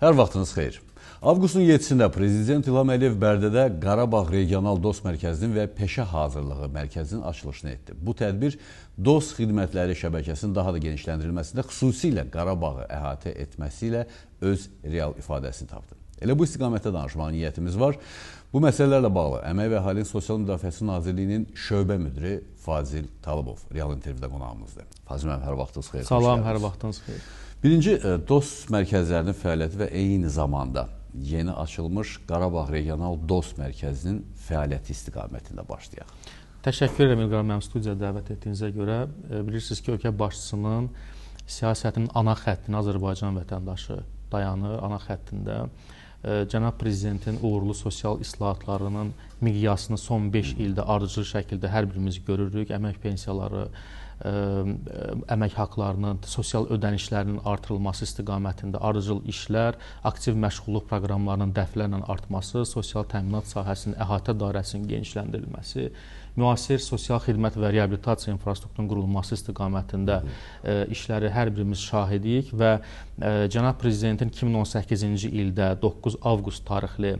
Hər vaxtınız xeyir. Avqustun 7-də Prezident İlham Əliyev Bərdədə Qarabağ Regional Dost Mərkəzinin və Peşə Hazırlığı Mərkəzinin açılışını etdi. Bu tədbir dost xidmətləri şəbəkəsinin daha da genişləndirilməsində xüsusilə Qarabağı əhatə etməsi ilə öz real ifadəsini tapdı. Elə bu istiqamətdə danışmağa niyyətimiz var. Bu məsələlərlə bağlı Əmək və Əhalinin Sosial Müdafiəsi Nazirliyinin şöbə müdiri Fazil Talıbov real intervyüdə qonağımızdır. Fazil müəllim, hər vaxtınız xeyir. Salam, hər vaxtınız xeyir. Birinci, e, DOST mərkəzlərinin fəaliyyəti və eyni zamanda yeni açılmış Qarabağ Regional DOST mərkəzinin fəaliyyəti istiqamətində başlayaq. Təşəkkür edirəm İlqar müəllim studiyaya dəvət etdiyinizə görə. E, bilirsiniz ki, ölkə başçısının siyasətinin ana xəttini Azərbaycan vətəndaşı dayanır, ana xəttində cənab prezidentin uğurlu sosial islahatlarının miqyasını son 5 ildə ardıcıl şəkildə hər birimiz görürük. Əmək pensiyaları, ə, e, e, əmək haqqlarının, sosial ödənişlərinin artırılması istiqamətində ardıcıl işlər, aktiv məşğulluq proqramlarının dəfələrlə artması, sosial təminat sahəsinin əhatə dairəsinin genişləndirilməsi müasir sosial xidmət və reabilitasiya infrastrukturunun qurulması istiqamətində ə, e, işləri hər birimiz şahidiyik və ə, e, cənab prezidentin 2018-ci ildə 9 avqust tarixli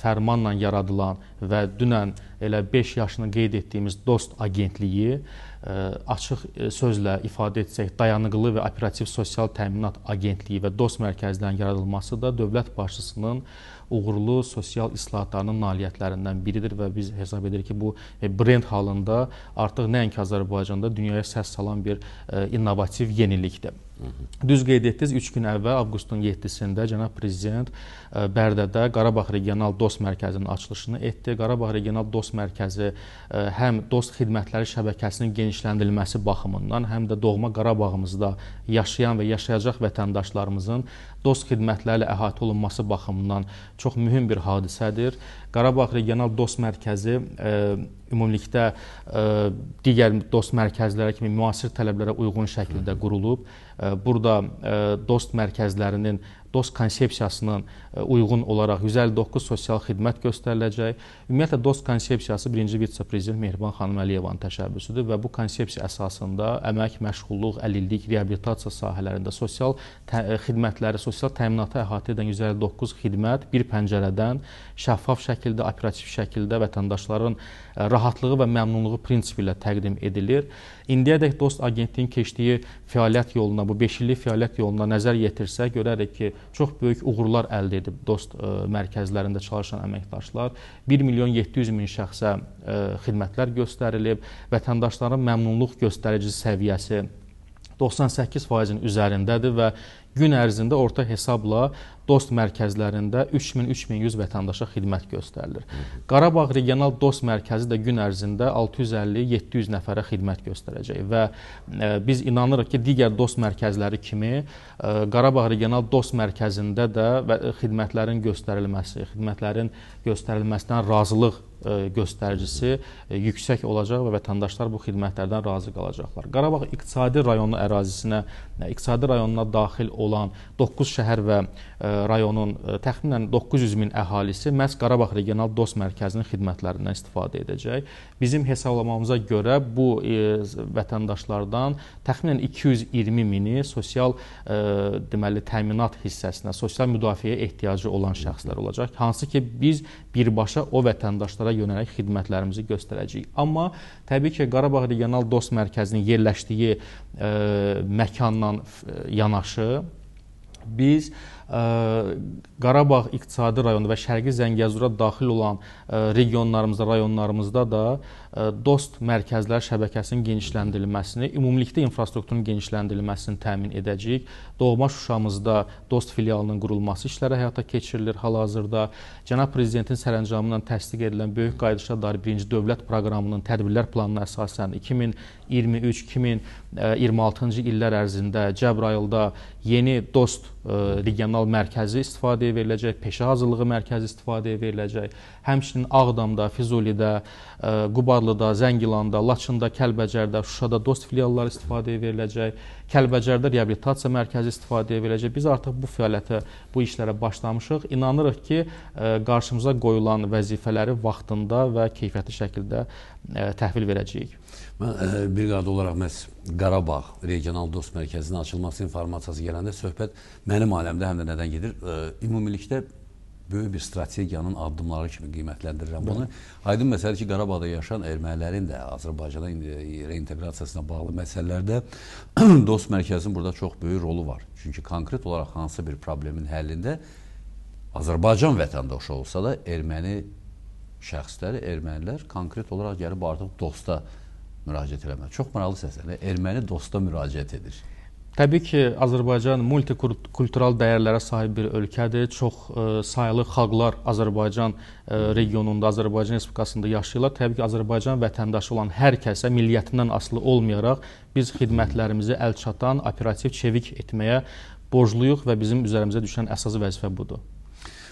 fərmanla yaradılan və dünən elə 5 yaşını qeyd etdiyimiz DOST agentliyi e, açıq e, sözlə ifadə etsək, dayanıqlı və operativ sosial təminat agentliyi və DOST mərkəzlərinin yaradılması da dövlət başçısının uğurlu sosial islahatlarının nailiyyətlərindən biridir və biz hesab edirik ki, bu e, brend halında artıq nəinki Azərbaycanda dünyaya səs salan bir innovativ yenilikdir. Düz qeyd etdiniz, 3 gün əvvəl avqustun 7-sində cənab prezident Bərdədə Qarabağ regional DOST mərkəzinin açılışını etdi. Qarabağ regional DOST dost mərkəzi, e, həm dost xidmətləri şəbəkəsinin genişləndirilməsi baxımından, həm də doğma Qarabağımızda yaşayan və yaşayacaq vətəndaşlarımızın dost xidmətlərlə əhatə olunması baxımından çox mühüm bir hadisədir. Qarabağ regional dost mərkəzi e, ümumilikdə e, digər dost mərkəzlərə kimi müasir tələblərə uyğun şəkildə qurulub. Burada dost mərkəzlərinin DOST konsepsiyasının e, uyğun olaraq 159 sosial xidmət göstəriləcək. Ümumiyyətlə DOST konsepsiyası birinci vitse-prezident Mehriban xanım Əliyevanın təşəbbüsüdür və bu konsepsiya əsasında əmək, məşğulluq, əlillik, reabilitasiya sahələrində sosial e, xidmətləri, sosial təminatı əhatə edən 159 xidmət bir pəncərədən şəffaf şəkildə, operativ şəkildə vətəndaşların e, rahatlığı və məmnunluğu prinsipi ilə təqdim edilir. İndiyədək DOST agentliyinin keçdiyi fəaliyyət yoluna, bu 5 illik fəaliyyət yoluna nəzər yetirsək görərik ki, çox böyük uğurlar əldə edib dost ə, e, mərkəzlərində çalışan əməkdaşlar. 1 milyon 700 min şəxsə ə, e, xidmətlər göstərilib, vətəndaşların məmnunluq göstərici səviyyəsi 98%-in üzərindədir və gün ərzində orta hesabla dost mərkəzlərində 3000-3100 vətəndaşa xidmət göstərilir. Qarabağ regional dost mərkəzi də gün ərzində 650-700 nəfərə xidmət göstərəcək və e, biz inanırıq ki, digər dost mərkəzləri kimi e, Qarabağ regional dost mərkəzində də e, xidmətlərin göstərilməsi, xidmətlərin göstərilməsindən razılıq göstəricisi yüksək olacaq və vətəndaşlar bu xidmətlərdən razı qalacaqlar. Qarabağ iqtisadi rayonu ərazisinə, iqtisadi rayonuna daxil olan 9 şəhər və rayonun e, təxminən 900 min əhalisi məhz Qarabağ regional DOST mərkəzinin xidmətlərindən istifadə edəcək. Bizim hesablamamıza görə bu e, vətəndaşlardan təxminən 220 mini sosial e, deməli təminat hissəsinə, sosial müdafiəyə ehtiyacı olan şəxslər olacaq. Hansı ki biz birbaşa o vətəndaşlara yönəlik xidmətlərimizi göstərəcəyik. Amma təbii ki Qarabağ regional DOST mərkəzinin yerləşdiyi məkandan yanaşı biz Qarabağ iqtisadi rayonu və Şərqi Zəngəzura daxil olan regionlarımızda, rayonlarımızda da E, dost mərkəzlər şəbəkəsinin genişləndirilməsini, ümumilikdə infrastrukturun genişləndirilməsini təmin edəcəyik. Doğma Şuşamızda dost filialının qurulması işləri həyata keçirilir hal-hazırda. Cənab Prezidentin sərəncamı ilə təsdiq edilən Böyük Qayıdışa dair 1-ci dövlət proqramının tədbirlər planına əsasən 2023-2026-cı e, illər ərzində Cəbrayılda yeni dost e, regional mərkəzi istifadəyə veriləcək, peşə hazırlığı mərkəzi istifadəyə veriləcək. Həmçinin Ağdamda, Füzulidə, Qubadda Qarlıda, Zəngilanda, Laçında, Kəlbəcərdə, Şuşada dost filialları istifadəyə veriləcək, Kəlbəcərdə reabilitasiya mərkəzi istifadəyə veriləcək. Biz artıq bu fəaliyyətə, bu işlərə başlamışıq. İnanırıq ki, e, qarşımıza qoyulan vəzifələri vaxtında və keyfiyyətli şəkildə e, təhvil verəcəyik. Mən e, bir qada olaraq məhz Qarabağ regional dost mərkəzinin açılması informasiyası gələndə söhbət mənim aləmdə həm də nədən gedir? Ümumilikdə böyük bir strategiyanın addımları kimi qiymətləndirirəm bunu. Aydın məsələdir ki, Qarabağda yaşayan ermənilərin də Azərbaycana e, reinteqrasiyasına bağlı məsələlərdə dost mərkəzinin burada çox böyük rolu var. Çünki konkret olaraq hansı bir problemin həllində Azərbaycan vətəndaşı olsa da erməni şəxsləri, ermənilər konkret olaraq gəlib artıq dosta müraciət eləmək. Çox maraqlı səslənir. Erməni dosta müraciət edir. Təbii ki, Azərbaycan multikultural dəyərlərə sahib bir ölkədir. Çox ə, e, saylı xalqlar Azərbaycan ə, e, regionunda, Azərbaycan Respublikasında yaşayırlar. Təbii ki, Azərbaycan vətəndaşı olan hər kəsə milliyyətindən asılı olmayaraq biz xidmətlərimizi əl çatan, operativ, çevik etməyə borcluyuq və bizim üzərimizə düşən əsas vəzifə budur.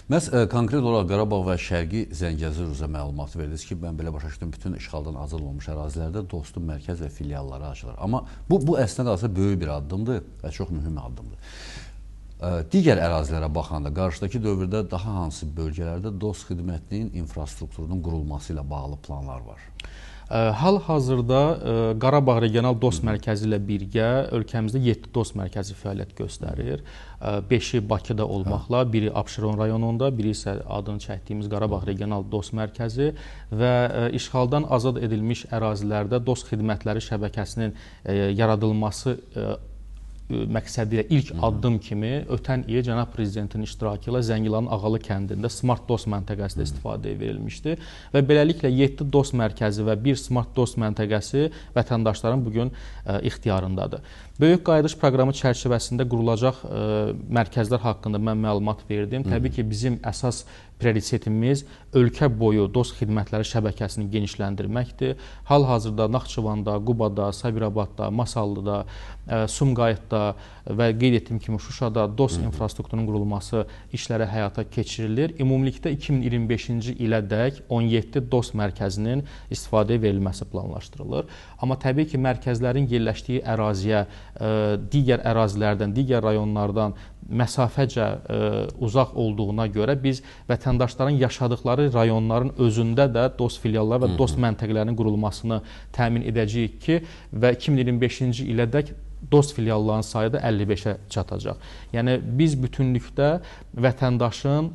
Məs ə, e, konkret olaraq Qarabağ və Şərqi Zəngəzur üzrə məlumat verdiniz ki, mən belə başa düşdüm bütün işğaldan azadlanmış ərazilərdə dostun mərkəz və filialları açılır. Amma bu bu əslində aslında böyük bir addımdır və çox mühüm addımdır. Ə, e, digər ərazilərə baxanda qarşıdakı dövrdə daha hansı bölgələrdə dost xidmətinin infrastrukturunun qurulması ilə bağlı planlar var? Hal-hazırda Qarabağ Regional Dost Mərkəzi ilə birgə ölkəmizdə 7 dost mərkəzi fəaliyyət göstərir. 5-i Bakıda olmaqla, biri Abşeron rayonunda, biri isə adını çəkdiyimiz Qarabağ Regional Dost Mərkəzi və işğaldan azad edilmiş ərazilərdə dost xidmətləri şəbəkəsinin yaradılması məqsədi ilə ilk Hı. addım kimi ötən il cənab prezidentin iştirakı ilə Zəngilanın Ağalı kəndində smart dost məntəqəsində istifadəyə verilmişdi və beləliklə 7 dost mərkəzi və 1 smart dost məntəqəsi vətəndaşların bu gün e, ixtiyarındadır. Böyük qayıdış proqramı çərçivəsində qurulacaq ə, e, mərkəzlər haqqında mən məlumat verdim. Təbii ki, bizim əsas prioritetimiz ölkə boyu dost xidmətləri şəbəkəsini genişləndirməkdir. Hal-hazırda Naxçıvanda, Qubada, Sabirabadda, Masallıda, e, Sumqayıtda və qeyd etdiyim kimi Şuşada dost infrastrukturunun qurulması işləri həyata keçirilir. Ümumilikdə 2025-ci ilədək 17 dost mərkəzinin istifadəyə verilməsi planlaşdırılır. Amma təbii ki, mərkəzlərin yerləşdiyi əraziyə e, digər ərazilərdən, digər rayonlardan məsafəcə ə, e, uzaq olduğuna görə biz vətəndaşların yaşadıkları rayonların özündə də DOST filialları və DOST məntəqələrinin qurulmasını təmin edəcəyik ki, və 2025-ci ilədək dost filiallarının sayı da 55-ə çatacaq. Yəni biz bütünlükdə vətəndaşın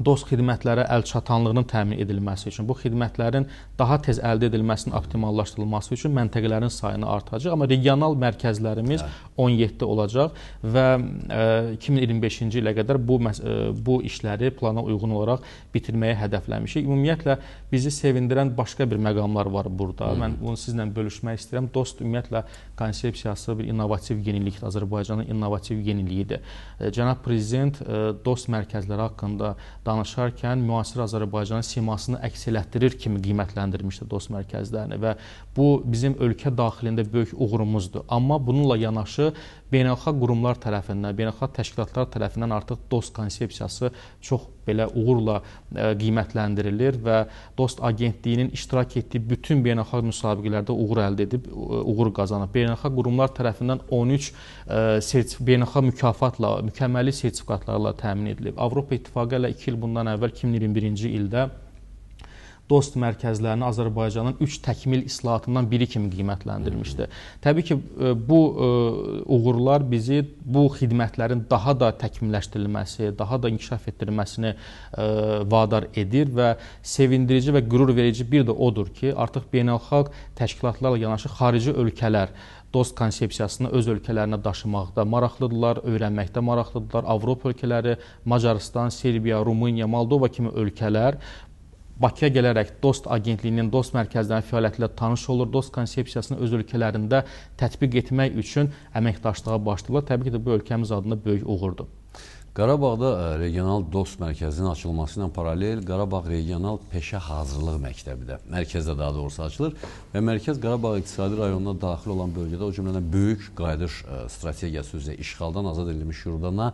DOST xidmətlərə əl çatanlığının təmin edilməsi üçün, bu xidmətlərin daha tez əldə edilməsinin optimallaşdırılması üçün məntəqələrin sayını artıracaq, amma regional mərkəzlərimiz hə. 17 olacaq və ə, e, 2025-ci ilə qədər bu ə, e, bu işləri plana uyğun olaraq bitirməyi hədəfləmişik. Ümumiyyətlə bizi sevindirən başqa bir məqamlar var burada. Hı -hı. Mən bunu sizlə bölüşmək istəyirəm. DOST ümumiyyətlə konsepsiyası bir innovativ yenilikdir. Azərbaycanın innovativ yeniliyidir. E, cənab prezident DOST mərkəzləri haqqında danışarkən müasir Azərbaycanın simasını əks elətdirir kimi qiymətləndirmişdi dost mərkəzlərini və bu bizim ölkə daxilində böyük uğurumuzdur. Amma bununla yanaşı beynəlxalq qurumlar tərəfindən, beynəlxalq təşkilatlar tərəfindən artıq dost konsepsiyası çox belə uğurla e, qiymətləndirilir və dost agentliyinin iştirak etdiyi bütün beynəlxalq müsabiqələrdə uğur əldə edib, e, uğur qazanıb. Beynəlxalq qurumlar tərəfindən 13 e, beynəlxalq mükafatla, mükəmməli sertifikatlarla təmin edilib. Avropa İttifaqı ilə 2 il bundan əvvəl 2021-ci ildə dost mərkəzlərini Azərbaycanın 3 təkmil islahatından biri kimi qiymətləndirmişdi. Təbii ki, e, bu e, uğurlar bizi bu xidmətlərin daha da təkmilləşdirilməsi, daha da inkişaf etdirilməsini e, vadar edir və sevindirici və qürur verici bir də odur ki, artıq beynəlxalq təşkilatlarla yanaşı xarici ölkələr dost konsepsiyasını öz ölkələrinə daşımaqda maraqlıdırlar, öyrənməkdə maraqlıdırlar. Avropa ölkələri, Macaristan, Serbiya, Rumıniya, Moldova kimi ölkələr Bakıya gələrək DOST agentliyinin, DOST mərkəzlərinin fəaliyyətlə tanış olur, DOST konsepsiyasını öz ölkələrində tətbiq etmək üçün əməkdaşlığa başlayırlar. Təbii ki də bu ölkəmiz adına böyük uğurdur. Qarabağda e, regional DOST mərkəzinin açılması ilə paralel Qarabağ regional peşə hazırlıq məktəbi də mərkəzdə daha doğrusu açılır və mərkəz Qarabağ iqtisadi rayonuna daxil olan bölgədə o cümlədən böyük qayıdış e, strategiyası üzrə işğaldan azad edilmiş yurdana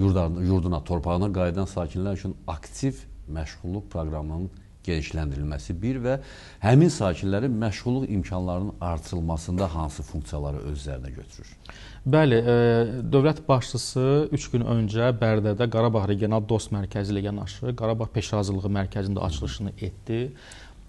yurduna, torpağına qayıdan sakinlər üçün aktiv məşğulluq proqramının genişləndirilməsi bir və həmin sakinlərin məşğulluq imkanlarının artırılmasında hansı funksiyaları öz üzərinə götürür? Bəli, e, dövlət başçısı 3 gün öncə Bərdədə Qarabağ Regional Dost Mərkəzi ilə yanaşı Qarabağ Peşərazılığı Mərkəzində açılışını etdi.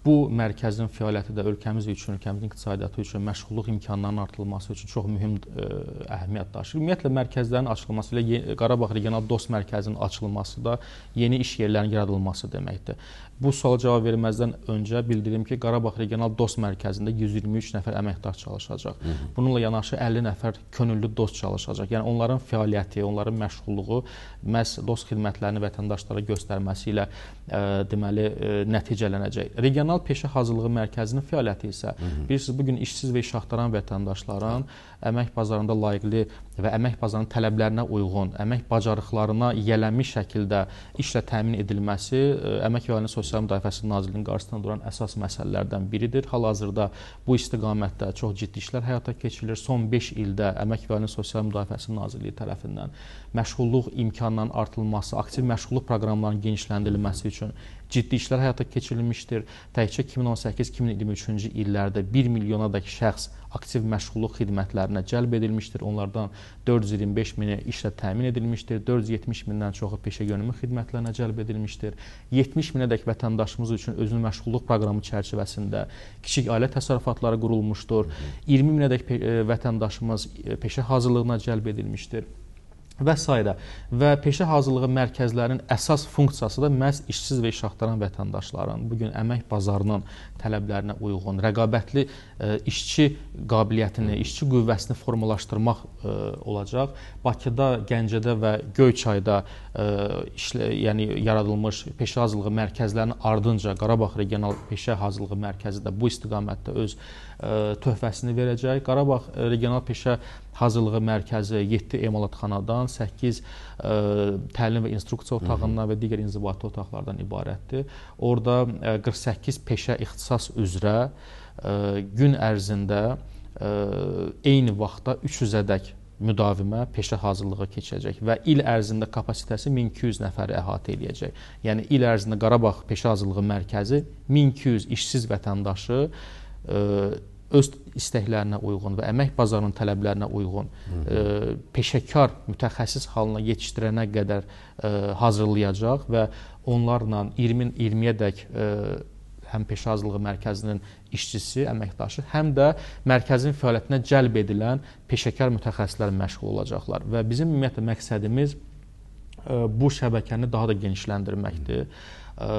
Bu mərkəzin fəaliyyəti də ölkəmiz üçün, ölkəmizin iqtisadiyyatı üçün, məşğulluq imkanlarının artırılması üçün çox mühüm ə, e, əhəmiyyət daşıyır. Ümumiyyətlə mərkəzlərin açılması ilə Qarabağ regional dost mərkəzinin açılması da yeni iş yerlərinin yaradılması deməkdir. Bu suala cavab verməzdən öncə bildirim ki, Qarabağ Regional Dost Mərkəzində 123 nəfər əməkdar çalışacaq. Hı -hı. Bununla yanaşı 50 nəfər könüllü dost çalışacaq. Yəni onların fəaliyyəti, onların məşğulluğu məhz dost xidmətlərini vətəndaşlara göstərməsi ilə ə, e, deməli ə, e, nəticələnəcək. Regional Peşə Hazırlığı Mərkəzinin fəaliyyəti isə Hı -hı. bilirsiniz, bu gün işsiz və iş axtaran vətəndaşların əmək bazarında layiqli və əmək bazarının tələblərinə uyğun, əmək bacarıqlarına yiyələnmiş şəkildə işlə təmin edilməsi, ə, e, əmək və ailə sosial sosial müdafiəsi nazirliyinin qarşısında duran əsas məsələlərdən biridir. Hal-hazırda bu istiqamətdə çox ciddi işlər həyata keçirilir. Son 5 ildə Əmək və Əhalinin Sosial Müdafiəsi Nazirliyi tərəfindən məşğulluq imkanlarının artırılması, aktiv məşğulluq proqramlarının genişləndirilməsi üçün ciddi işlər həyata keçirilmişdir. Təkcə 2018-2023-cü illərdə 1 milyonadək şəxs aktiv məşğulluq xidmətlərinə cəlb edilmişdir. Onlardan 425 mini işlə təmin edilmişdir. 470 mindən çoxu peşəgönümü xidmətlərinə cəlb edilmişdir. 70 minədək vətəndaşımız üçün özünü məşğulluq proqramı çərçivəsində kiçik ailə təsərrüfatları qurulmuşdur. 20 minədək e, vətəndaşımız e, peşə hazırlığına cəlb edilmişdir və s. və peşə hazırlığı mərkəzlərinin əsas funksiyası da məhz işsiz və iş axtaran vətəndaşların, bu gün əmək bazarının tələblərinə uyğun, rəqabətli e, işçi qabiliyyətini, işçi qüvvəsini formalaşdırmaq e, olacaq. Bakıda, Gəncədə və Göyçayda e, işlə, yəni yaradılmış peşə hazırlığı mərkəzlərinin ardınca Qarabağ regional peşə hazırlığı mərkəzi də bu istiqamətdə öz töhfəsini verəcək. Qarabağ regional peşə hazırlığı mərkəzi 7 emalatxanadan, 8 təlim və instruksiya otağından və digər inzibati otaqlardan ibarətdir. Orada 48 peşə ixtisası əsas üzrə e, gün ərzində e, eyni vaxtda 300-ədək müdavimə peşə hazırlığı keçəcək və il ərzində kapasitəsi 1200 nəfəri əhatə eləyəcək. Yəni il ərzində Qarabağ peşə hazırlığı mərkəzi 1200 işsiz vətəndaşı e, öz istəklərinə uyğun və əmək bazarının tələblərinə uyğun ə, peşəkar mütəxəssis halına yetişdirənə qədər ə, hazırlayacaq və onlarla 20-20-yədək 20 həm peşə hazırlığı mərkəzinin işçisi, əməkdaşı, həm də mərkəzin fəaliyyətinə cəlb edilən peşəkar mütəxəssislər məşğul olacaqlar və bizim ümumiyyətlə məqsədimiz e, bu şəbəkəni daha da genişləndirməkdir. E,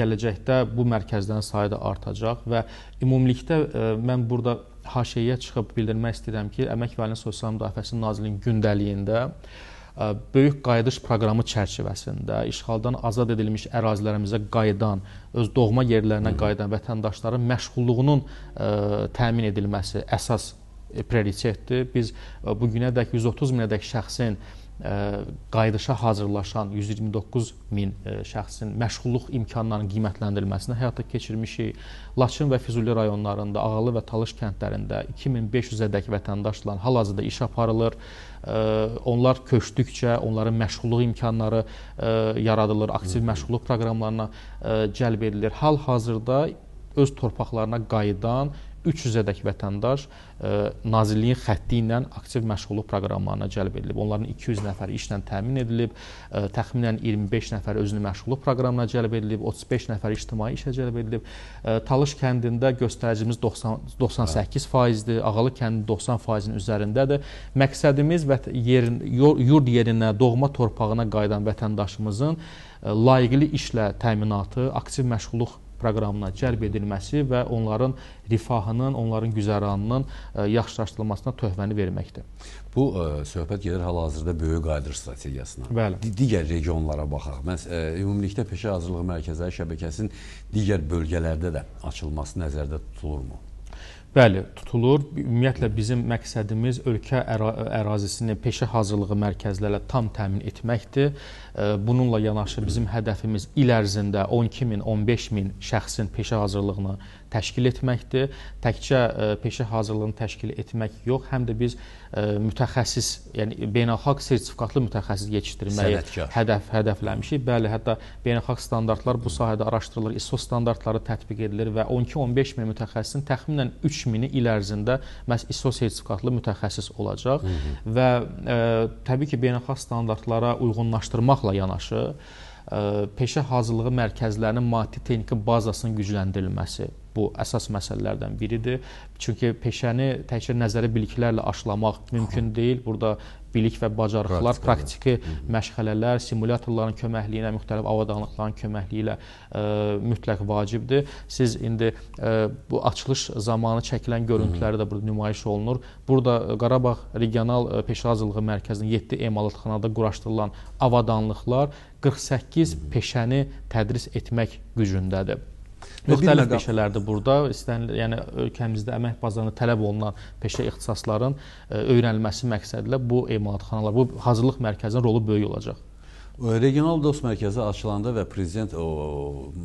gələcəkdə bu mərkəzlərin sayı da artacaq və ümumilikdə e, mən burada haşiyyə çıxıb bildirmək istəyirəm ki, Əmək və Ailə Sosial Müdafiəsi Nazirliyinin gündəliyində böyük qayıdış proqramı çərçivəsində işğaldan azad edilmiş ərazilərimizə qayıdan, öz doğma yerlərinə qayıdan vətəndaşların məşğulluğunun təmin edilməsi əsas prioritetdir. Biz bu günədək 130 minədək şəxsin qayıdışa hazırlaşan 129 min şəxsin məşğulluq imkanlarının qiymətləndirilməsinə həyata keçirmişik. Laçın və Füzuli rayonlarında, Ağalı və Talış kəndlərində 2500-ədək vətəndaşla hal-hazırda iş aparılır. Onlar köçdükcə onların məşğulluq imkanları yaradılır, aktiv məşğulluq proqramlarına cəlb edilir. Hal-hazırda öz torpaqlarına qayıdan 300-ədək vətəndaş e, Nazirliyin xətti ilə aktiv məşğulluq proqramlarına cəlb edilib. Onların 200 nəfəri işlə təmin edilib, e, təxminən 25 nəfər özünü məşğulluq proqramına cəlb edilib, 35 nəfər ictimai işə cəlb edilib. E, Talış kəndində göstəricimiz 90 98%-dir, Ağalı kəndi 90%-in üzərindədir. Məqsədimiz yerin yurd yerinə, doğma torpağına qayıdan vətəndaşımızın layiqli işlə təminatı, aktiv məşğulluq proqramına cəlb edilməsi və onların rifahının, onların güzəranının e, yaxşılaşdırılmasına töhvəni verməkdir. Bu ə, e, söhbət gedir hal-hazırda böyük qayıdış strategiyasına. Bəli. Digər regionlara baxaq. Məs ə, e, ümumilikdə peşə hazırlığı mərkəzləri şəbəkəsinin digər bölgələrdə də açılması nəzərdə tutulurmu? Bəli, tutulur. Ümumiyyətlə bizim məqsədimiz ölkə əra ərazisini peşə hazırlığı mərkəzlərlə tam təmin etməkdir. Bununla yanaşı bizim hədəfimiz il ərzində 12000, 15000 şəxsin peşə hazırlığını təşkil etməkdir. Təkcə e, peşə hazırlığını təşkil etmək yox, həm də biz e, mütəxəssis, yəni beynəlxalq sertifikatlı mütəxəssis yetişdirməyi Sənətkar. hədəf hədəfləmişik. Bəli, hətta beynəlxalq standartlar bu sahədə araşdırılır, ISO standartları tətbiq edilir və 12-15 min mütəxəssisin təxminən 3 mini il ərzində məhz ISO sertifikatlı mütəxəssis olacaq Hı -hı. və ə, e, təbii ki, beynəlxalq standartlara uyğunlaşdırmaqla yanaşı ə, peşə hazırlığı mərkəzlərinin maddi texniki bazasının gücləndirilməsi Bu əsas məsələlərdən biridir. Çünki peşəni təkcə nəzəri biliklərlə aşılamaq mümkün deyil. Burada bilik və bacarıqlar, praktiki məşğələlər, simulyatorların köməkliyi ilə, müxtəlif avadanlıqların köməkliyi ilə ə, mütləq vacibdir. Siz indi ə, e, bu açılış zamanı çəkilən görüntüləri də burada nümayiş olunur. Burada e, Qarabağ regional e, peşə hazırlığı mərkəzinin 7 emalatxanada quraşdırılan avadanlıqlar 48 peşəni tədris etmək gücündədir. Və müxtəlif bilmədən... peşələrdir burada. İstənilən, yəni ölkəmizdə əmək bazarına tələb olunan peşə ixtisasların e, öyrənilməsi məqsədilə bu emalatxanalar, bu hazırlıq mərkəzinin rolu böyük olacaq. Regional dost mərkəzi açılanda və prezident o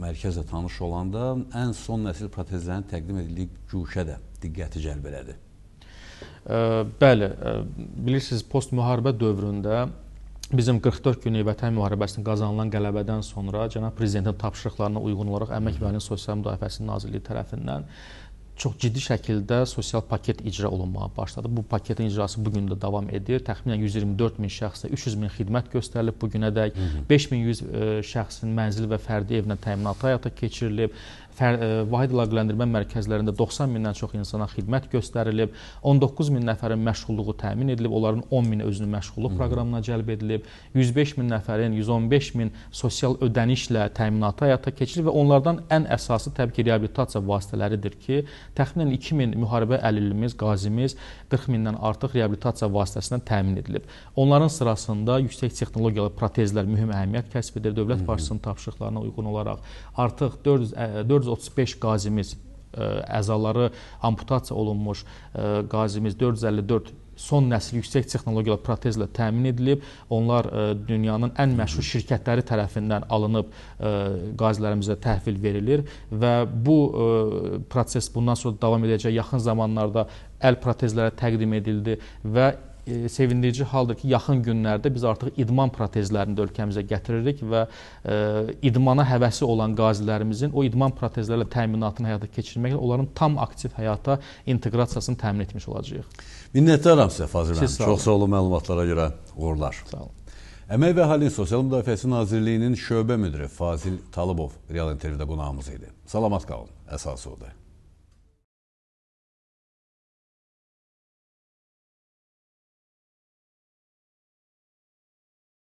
mərkəzlə tanış olanda ən son nəsil protezlərin təqdim edildiyi güşə də diqqəti cəlb elədi. E, bəli, e, bilirsiniz, post müharibə dövründə bizim 44 günlük vətən müharibəsini qazanılan qələbədən sonra cənab prezidentin tapşırıqlarına uyğun olaraq Əmək və Əhalinin Sosial Müdafiəsi Nazirliyi tərəfindən çox ciddi şəkildə sosial paket icra olunmağa başladı. Bu paketin icrası bu gün də davam edir. Təxminən 124 min şəxsə 300 min xidmət göstərilib bu günədək. 5100 e, şəxsin mənzil və fərdi evinə təminatı həyata keçirilib fər, ə, e, vahid əlaqələndirmə mərkəzlərində 90 mindən çox insana xidmət göstərilib, 19 min nəfərin məşğulluğu təmin edilib, onların 10 mini özünü məşğulluq proqramına cəlb edilib, 105 min nəfərin 115 min sosial ödənişlə təminatı həyata keçirilib və onlardan ən əsası təbii ki, reabilitasiya vasitələridir ki, təxminən 2000 müharibə əlillimiz, qazimiz 40 mindən artıq reabilitasiya vasitəsindən təmin edilib. Onların sırasında yüksək texnologiyalı protezlər mühüm əhəmiyyət kəsb edir. Dövlət başçısının tapşırıqlarına uyğun olaraq artıq 400 400 435 qazimiz e, əzaları amputasiya olunmuş e, qazimiz 454 son nəsil yüksək texnologiyalı protezlə təmin edilib. Onlar ə, e, dünyanın ən məşhur şirkətləri tərəfindən alınıb ə, qazilərimizə təhvil verilir və bu ə, proses bundan sonra davam edəcək. Yaxın zamanlarda əl protezlərə təqdim edildi və e, sevindirici haldır ki, yaxın günlərdə biz artıq idman protezlərini də ölkəmizə gətiririk və e, idmana həvəsi olan qazilərimizin o idman protezlərlə təminatını həyata keçirməklə onların tam aktiv həyata inteqrasiyasını təmin etmiş olacağıq. Minnətdaram sizə Fazil müəllim. Çox sağ olun məlumatlara görə. Uğurlar. Sağ olun. Əmək və Əhalinin Sosial Müdafiəsi Nazirliyinin şöbə müdiri Fazil Talıbov real intervyuda qonağımız idi. Salamat qalın. Əsası odur.